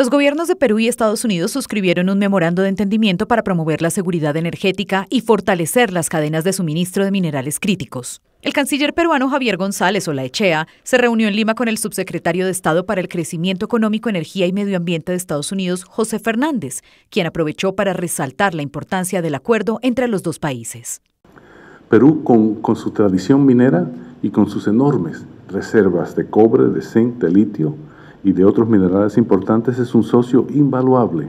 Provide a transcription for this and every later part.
Los gobiernos de Perú y Estados Unidos suscribieron un memorando de entendimiento para promover la seguridad energética y fortalecer las cadenas de suministro de minerales críticos. El canciller peruano Javier González Olaechea se reunió en Lima con el subsecretario de Estado para el Crecimiento Económico, Energía y Medio Ambiente de Estados Unidos, José Fernández, quien aprovechó para resaltar la importancia del acuerdo entre los dos países. Perú, con, su tradición minera y con sus enormes reservas de cobre, de zinc, de litio, y de otros minerales importantes es un socio invaluable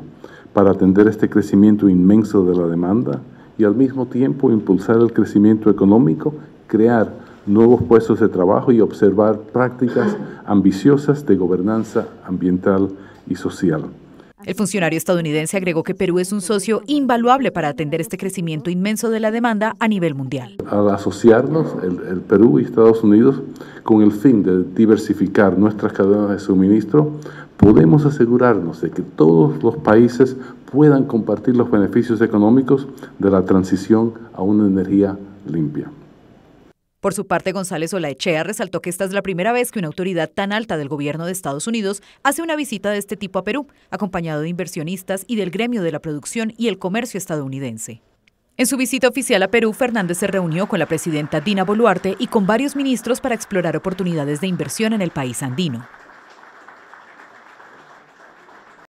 para atender este crecimiento inmenso de la demanda y al mismo tiempo impulsar el crecimiento económico, crear nuevos puestos de trabajo y observar prácticas ambiciosas de gobernanza ambiental y social. El funcionario estadounidense agregó que Perú es un socio invaluable para atender este crecimiento inmenso de la demanda a nivel mundial. Al asociarnos, el, Perú y Estados Unidos, con el fin de diversificar nuestras cadenas de suministro, podemos asegurarnos de que todos los países puedan compartir los beneficios económicos de la transición a una energía limpia. Por su parte, González Olaechea resaltó que esta es la primera vez que una autoridad tan alta del gobierno de Estados Unidos hace una visita de este tipo a Perú, acompañado de inversionistas y del gremio de la producción y el comercio estadounidense. En su visita oficial a Perú, Fernández se reunió con la presidenta Dina Boluarte y con varios ministros para explorar oportunidades de inversión en el país andino.